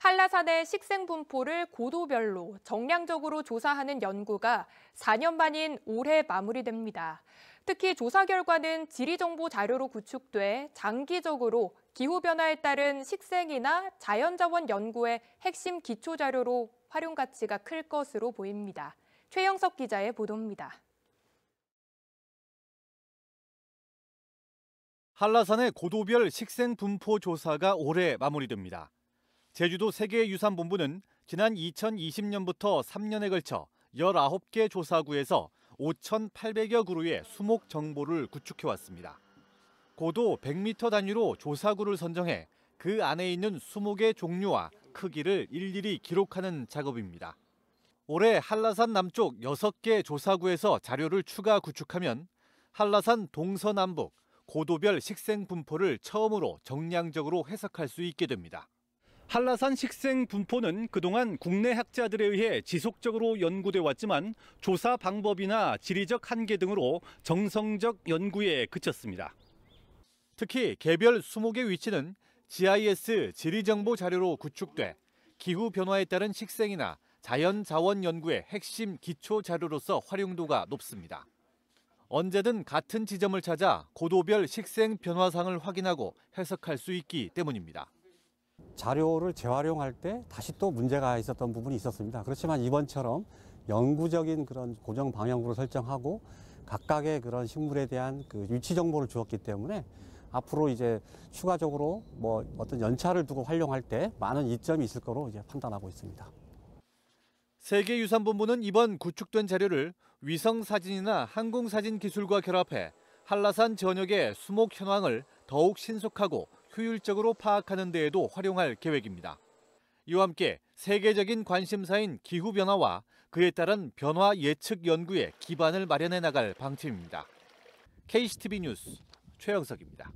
한라산의 식생 분포를 고도별로 정량적으로 조사하는 연구가 4년 만인 올해 마무리됩니다. 특히 조사 결과는 지리정보 자료로 구축돼 장기적으로 기후변화에 따른 식생이나 자연자원 연구의 핵심 기초자료로 활용 가치가 클 것으로 보입니다. 최영석 기자의 보도입니다. 한라산의 고도별 식생 분포 조사가 올해 마무리됩니다. 제주도 세계유산본부는 지난 2020년부터 3년에 걸쳐 19개 조사구에서 5,800여 그루의 수목 정보를 구축해왔습니다. 고도 100m 단위로 조사구를 선정해 그 안에 있는 수목의 종류와 크기를 일일이 기록하는 작업입니다. 올해 한라산 남쪽 6개 조사구에서 자료를 추가 구축하면 한라산 동서남북 고도별 식생 분포를 처음으로 정량적으로 해석할 수 있게 됩니다. 한라산 식생 분포는 그동안 국내 학자들에 의해 지속적으로 연구돼 왔지만 조사 방법이나 지리적 한계 등으로 정성적 연구에 그쳤습니다. 특히 개별 수목의 위치는 GIS 지리정보 자료로 구축돼 기후 변화에 따른 식생이나 자연 자원 연구의 핵심 기초 자료로서 활용도가 높습니다. 언제든 같은 지점을 찾아 고도별 식생 변화상을 확인하고 해석할 수 있기 때문입니다. 자료를 재활용할 때 다시 또 문제가 있었던 부분이 있었습니다. 그렇지만 이번처럼 영구적인 그런 고정 방향으로 설정하고 각각의 그런 식물에 대한 그 위치 정보를 주었기 때문에 앞으로 이제 추가적으로 뭐 어떤 연차를 두고 활용할 때 많은 이점이 있을 거로 이제 판단하고 있습니다. 세계유산본부는 이번 구축된 자료를 위성 사진이나 항공 사진 기술과 결합해 한라산 전역의 수목 현황을 더욱 신속하고 효율적으로 파악하는 데에도 활용할 계획입니다. 이와 함께 세계적인 관심사인 기후변화와 그에 따른 변화 예측 연구에 기반을 마련해 나갈 방침입니다. KCTV 뉴스 최영석입니다.